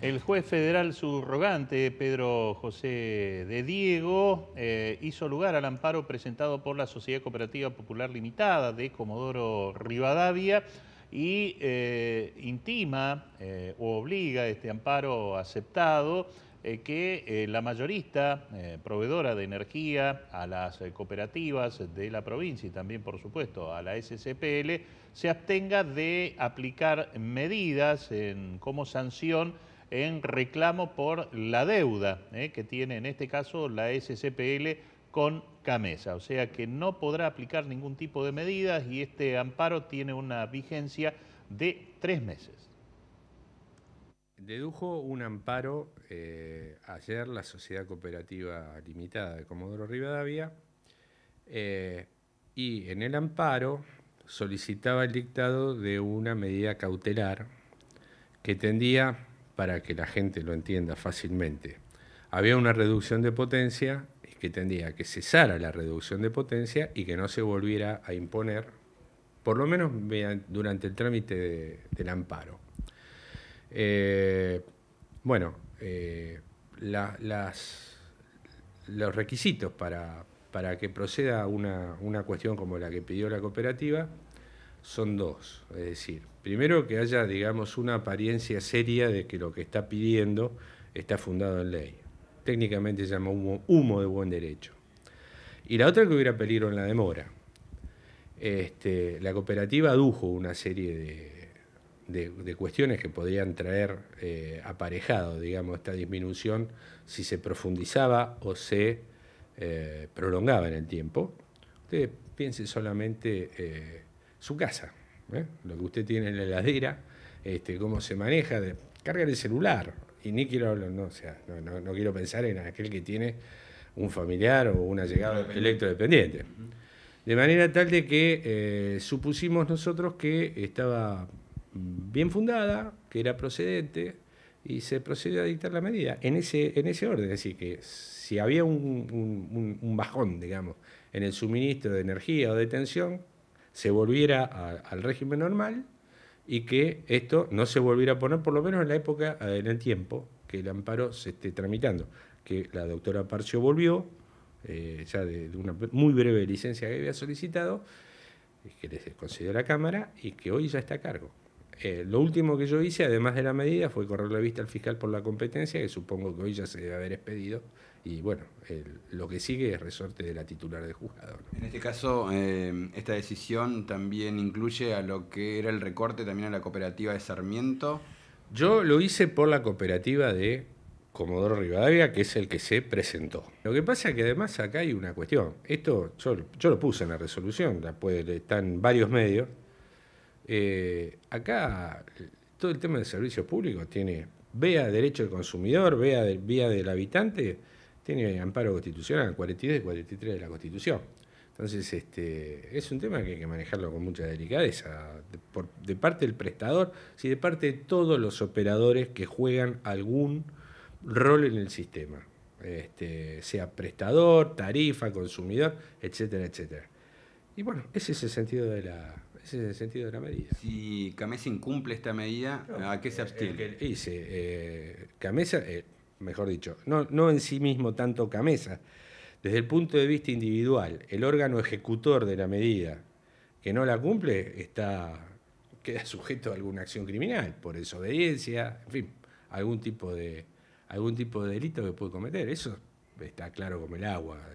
El juez federal subrogante, Pedro José de Diego, eh, hizo lugar al amparo presentado por la Sociedad Cooperativa Popular Limitada de Comodoro Rivadavia y eh, intima eh, o obliga este amparo aceptado que la mayorista proveedora de energía a las cooperativas de la provincia y también, por supuesto, a la SCPL, se abstenga de aplicar medidas como sanción en reclamo por la deuda eh, que tiene en este caso la SCPL con Camesa. O sea que no podrá aplicar ningún tipo de medidas y este amparo tiene una vigencia de tres meses. Dedujo un amparo eh, ayer la Sociedad Cooperativa Limitada de Comodoro Rivadavia eh, y en el amparo solicitaba el dictado de una medida cautelar que tendía para que la gente lo entienda fácilmente. Había una reducción de potencia que tendría que cesar la reducción de potencia y que no se volviera a imponer, por lo menos durante el trámite del amparo. Eh, bueno, eh, los requisitos para, que proceda una cuestión como la que pidió la cooperativa son dos. Es decir, primero que haya, digamos, una apariencia seria de que lo que está pidiendo está fundado en ley. Técnicamente se llama humo, de buen derecho. Y la otra que hubiera peligro en la demora. Este, la cooperativa adujo una serie de, cuestiones que podían traer eh, aparejado, digamos, esta disminución si se profundizaba o se eh, prolongaba en el tiempo. Ustedes piensen solamente... Eh, su casa, ¿eh? lo que usted tiene en la heladera, este, cómo se maneja, de, carga el celular. Y ni quiero no, o sea, no, quiero pensar en aquel que tiene un familiar o un allegado electrodependiente. De manera tal de que eh, supusimos nosotros que estaba bien fundada, que era procedente, y se procedió a dictar la medida en ese, en ese orden. Así que si había un, un bajón, digamos, en el suministro de energía o de tensión, se volviera al régimen normal y que esto no se volviera a poner, por lo menos en la época, eh, en el tiempo que el amparo se esté tramitando. Que la doctora Parcio volvió, eh, ya de, una muy breve licencia que había solicitado, eh, que les concedió la Cámara, y que hoy ya está a cargo. Eh, lo último que yo hice, además de la medida, fue correr la vista al fiscal por la competencia, que supongo que hoy ya se debe haber expedido. Y bueno, lo que sigue es resorte de la titular de juzgado. En este caso, eh, esta decisión también incluye a lo que era el recorte también a la cooperativa de Sarmiento. Yo lo hice por la cooperativa de Comodoro Rivadavia, que es el que se presentó. Lo que pasa es que además acá hay una cuestión. Esto yo, lo puse en la resolución, después están varios medios. Eh, acá todo el tema de servicios públicos tiene, vea derecho del consumidor, vea vía del habitante, tiene amparo constitucional, 42 y 43 de la Constitución. Entonces, este, es un tema que hay que manejarlo con mucha delicadeza, de, parte del prestador, si de parte de todos los operadores que juegan algún rol en el sistema, este, sea prestador, tarifa, consumidor, etcétera, etcétera. Y bueno, ese es el sentido de la, ese es el sentido de la medida. Si Camesa incumple esta medida, ¿a qué se eh, abstiene? dice, eh, Camesa, eh, mejor dicho, no, no en sí mismo tanto Camesa, desde el punto de vista individual, el órgano ejecutor de la medida que no la cumple está queda sujeto a alguna acción criminal, por desobediencia, en fin, algún tipo de algún tipo de delito que puede cometer. Eso está claro como el agua.